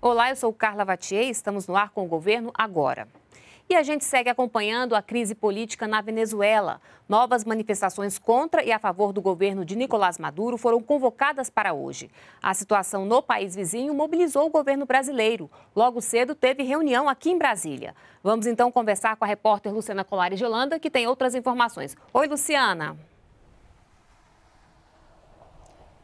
Olá, eu sou Carla Vatier estamos no ar com o governo agora. E a gente segue acompanhando a crise política na Venezuela. Novas manifestações contra e a favor do governo de Nicolás Maduro foram convocadas para hoje. A situação no país vizinho mobilizou o governo brasileiro. Logo cedo teve reunião aqui em Brasília. Vamos então conversar com a repórter Luciana Colares de Holanda, que tem outras informações. Oi, Luciana.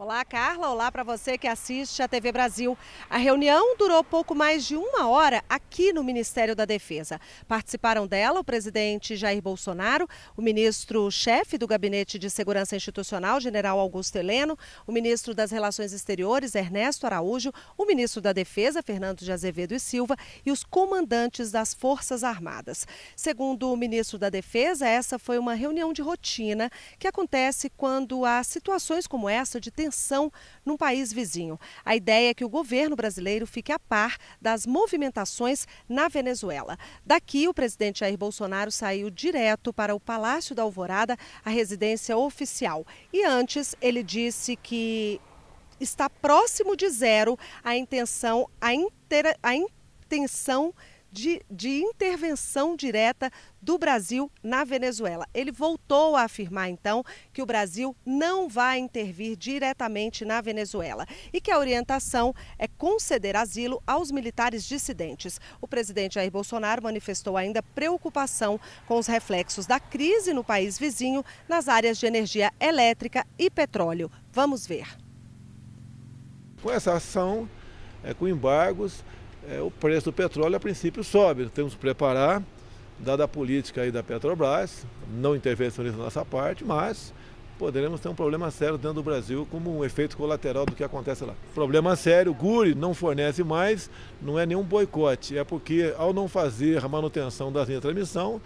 Olá, Carla. Olá para você que assiste a TV Brasil. A reunião durou pouco mais de uma hora aqui no Ministério da Defesa. Participaram dela o presidente Jair Bolsonaro, o ministro-chefe do Gabinete de Segurança Institucional, general Augusto Heleno, o ministro das Relações Exteriores, Ernesto Araújo, o ministro da Defesa, Fernando de Azevedo e Silva, e os comandantes das Forças Armadas. Segundo o ministro da Defesa, essa foi uma reunião de rotina que acontece quando há situações como essa de tensão ação num país vizinho. A ideia é que o governo brasileiro fique a par das movimentações na Venezuela. Daqui, o presidente Jair Bolsonaro saiu direto para o Palácio da Alvorada, a residência oficial. E antes, ele disse que está próximo de zero a intenção, a, intera, a intenção de, de intervenção direta do Brasil na Venezuela. Ele voltou a afirmar, então, que o Brasil não vai intervir diretamente na Venezuela e que a orientação é conceder asilo aos militares dissidentes. O presidente Jair Bolsonaro manifestou ainda preocupação com os reflexos da crise no país vizinho nas áreas de energia elétrica e petróleo. Vamos ver. Com essa ação, é, com embargos, é, o preço do petróleo a princípio sobe. Temos que preparar, dada a política aí da Petrobras, não intervencionista da nossa parte, mas poderemos ter um problema sério dentro do Brasil como um efeito colateral do que acontece lá. Problema sério, o Guri não fornece mais, não é nenhum boicote, é porque ao não fazer a manutenção da linha de transmissão,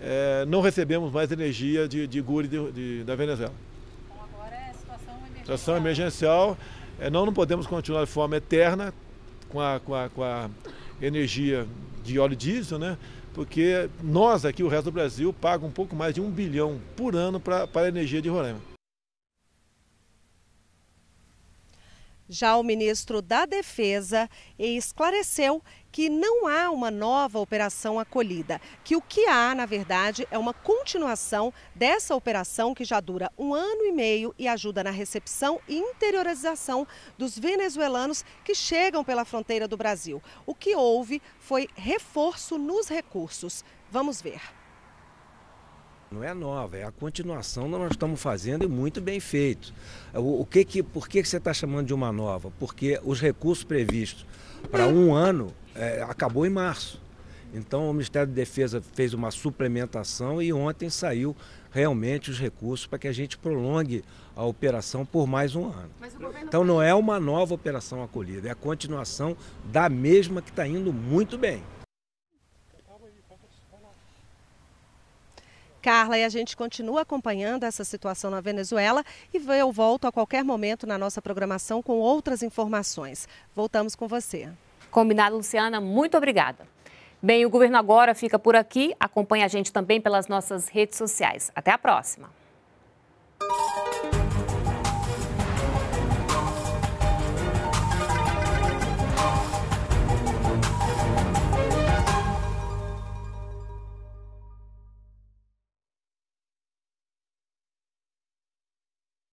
é, não recebemos mais energia de, de Guri de, de, da Venezuela. Então agora é situação emergencial. Situação emergencial, é, não, não podemos continuar de forma eterna, com a, com a, com a energia de óleo diesel, né? porque nós aqui, o resto do Brasil, paga um pouco mais de um bilhão por ano para a energia de Roraima. Já o ministro da Defesa esclareceu que não há uma nova operação acolhida, que o que há, na verdade, é uma continuação dessa operação que já dura um ano e meio e ajuda na recepção e interiorização dos venezuelanos que chegam pela fronteira do Brasil. O que houve foi reforço nos recursos. Vamos ver. Não é nova, é a continuação que nós estamos fazendo e muito bem feito. O, o que que, por que, que você está chamando de uma nova? Porque os recursos previstos para um ano é, acabou em março. Então o Ministério da Defesa fez uma suplementação e ontem saiu realmente os recursos para que a gente prolongue a operação por mais um ano. Então não é uma nova operação acolhida, é a continuação da mesma que está indo muito bem. Carla, e a gente continua acompanhando essa situação na Venezuela e eu volto a qualquer momento na nossa programação com outras informações. Voltamos com você. Combinado, Luciana. Muito obrigada. Bem, o governo agora fica por aqui. Acompanhe a gente também pelas nossas redes sociais. Até a próxima.